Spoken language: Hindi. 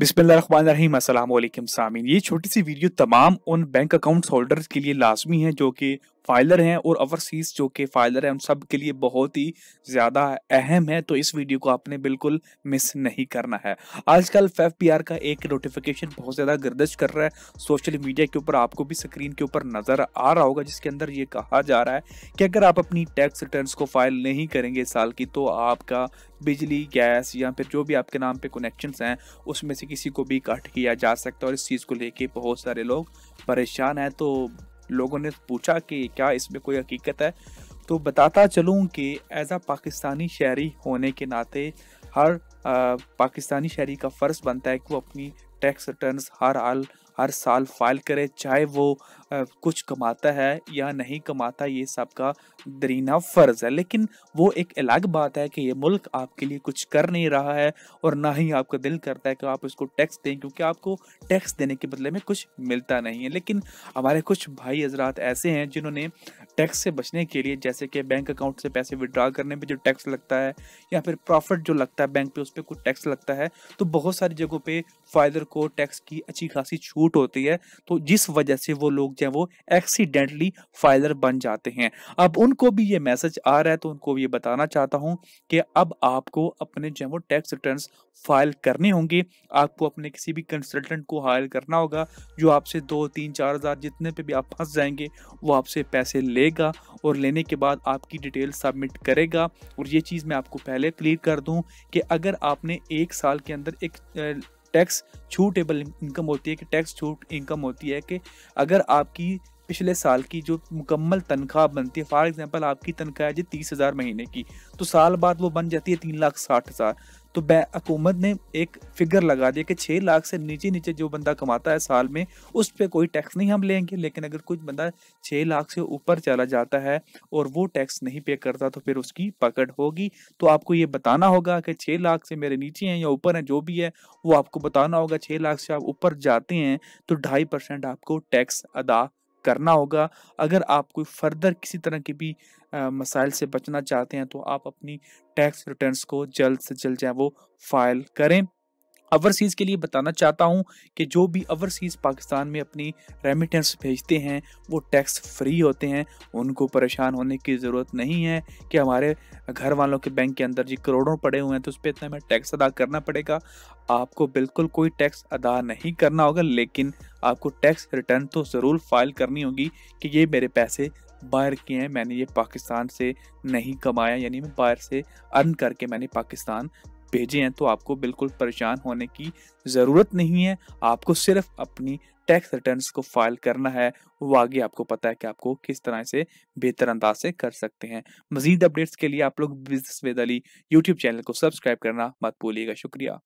बिस्मिल्लाम सामीन ये छोटी सी वीडियो तमाम उन बैंक अकाउंट होल्डर्स के लिए लाजमी है जो कि फाइलर हैं और ओवरसीज जो के फाइलर हैं उन सब के लिए बहुत ही ज़्यादा अहम है तो इस वीडियो को आपने बिल्कुल मिस नहीं करना है आजकल फेफ पी का एक नोटिफिकेशन बहुत ज़्यादा गर्दश कर रहा है सोशल मीडिया के ऊपर आपको भी स्क्रीन के ऊपर नज़र आ रहा होगा जिसके अंदर ये कहा जा रहा है कि अगर आप अपनी टैक्स रिटर्न को फाइल नहीं करेंगे इस साल की तो आपका बिजली गैस या फिर जो भी आपके नाम पे कनेक्शन हैं उसमें से किसी को भी कट किया जा सकता है और इस चीज़ को लेके बहुत सारे लोग परेशान हैं तो लोगों ने पूछा कि क्या इसमें कोई हकीकत है तो बताता चलूँ कि एज आ पाकिस्तानी शहरी होने के नाते हर आ, पाकिस्तानी शहरी का फ़र्ज़ बनता है कि वो अपनी टैक्स रिटर्न हर हाल हर साल फाइल करे चाहे वो कुछ कमाता है या नहीं कमाता ये सबका दरीना फ़र्ज़ है लेकिन वो एक अलग बात है कि ये मुल्क आपके लिए कुछ कर नहीं रहा है और ना ही आपका दिल करता है कि आप इसको टैक्स दें क्योंकि आपको टैक्स देने के बदले में कुछ मिलता नहीं है लेकिन हमारे कुछ भाई हजरात ऐसे हैं जिन्होंने टैक्स से बचने के लिए जैसे कि बैंक अकाउंट से पैसे विड्रा करने पे जो टैक्स लगता है या फिर प्रॉफिट जो लगता है बैंक पे उस पर कुछ टैक्स लगता है तो बहुत सारी जगहों पे फाइदर को टैक्स की अच्छी खासी छूट होती है तो जिस वजह से वो लोग जो है वो एक्सीडेंटली फाइलर बन जाते हैं अब उनको भी ये मैसेज आ रहा है तो उनको ये बताना चाहता हूँ कि अब आपको अपने जो है वो टैक्स रिटर्न फाइल करने होंगे आपको अपने किसी भी कंसल्टेंट को हायर करना होगा जो आपसे दो तीन चार हज़ार जितने पे भी आप फंस जाएंगे वो आपसे पैसे ले लेगा और लेने के बाद आपकी डिटेल सबमिट करेगा और ये चीज़ मैं आपको पहले क्लियर कर दूँ कि अगर आपने एक साल के अंदर एक टैक्स छूटेबल इनकम होती है कि टैक्स छूट इनकम होती है कि अगर आपकी पिछले साल की जो मुकम्मल तनख्वाह बनती है फॉर एग्जाम्पल आपकी तनख्वाह है तीस हज़ार महीने की तो साल बाद वो बन जाती है तीन लाख साठ हज़ार तो हकूमत ने एक फिगर लगा दिया कि छः लाख से नीचे नीचे जो बंदा कमाता है साल में उस पर कोई टैक्स नहीं हम लेंगे लेकिन अगर कुछ बंदा छः लाख से ऊपर चला जाता है और वो टैक्स नहीं पे करता तो फिर उसकी पकड़ होगी तो आपको ये बताना होगा कि छः लाख से मेरे नीचे हैं या ऊपर हैं जो भी है वो आपको बताना होगा छः लाख से आप ऊपर जाते हैं तो ढाई परसेंट आपको टैक्स अदा करना होगा अगर आप कोई फर्दर किसी तरह के भी मसाइल से बचना चाहते हैं तो आप अपनी टैक्स रिटर्न्स को जल्द से जल्द जो है वो फाइल करें ओवरसीज़ के लिए बताना चाहता हूँ कि जो भी ओवरसीज़ पाकिस्तान में अपनी रेमिटेंस भेजते हैं वो टैक्स फ्री होते हैं उनको परेशान होने की ज़रूरत नहीं है कि हमारे घर वालों के बैंक के अंदर जी करोड़ों पड़े हुए हैं तो उस पर इतना हमें टैक्स अदा करना पड़ेगा आपको बिल्कुल कोई टैक्स अदा नहीं करना होगा लेकिन आपको टैक्स रिटर्न तो ज़रूर फाइल करनी होगी कि ये मेरे पैसे बाहर के हैं मैंने ये पाकिस्तान से नहीं कमाया यानी मैं बाहर से अर्न करके मैंने पाकिस्तान भेजे हैं तो आपको बिल्कुल परेशान होने की ज़रूरत नहीं है आपको सिर्फ अपनी टैक्स रिटर्न को फाइल करना है वो आगे आपको पता है कि आपको किस तरह से बेहतर अंदाज से कर सकते हैं मजीद अपडेट्स के लिए आप लोग business Ved Ali YouTube channel को सब्सक्राइब करना मत भूलिएगा शुक्रिया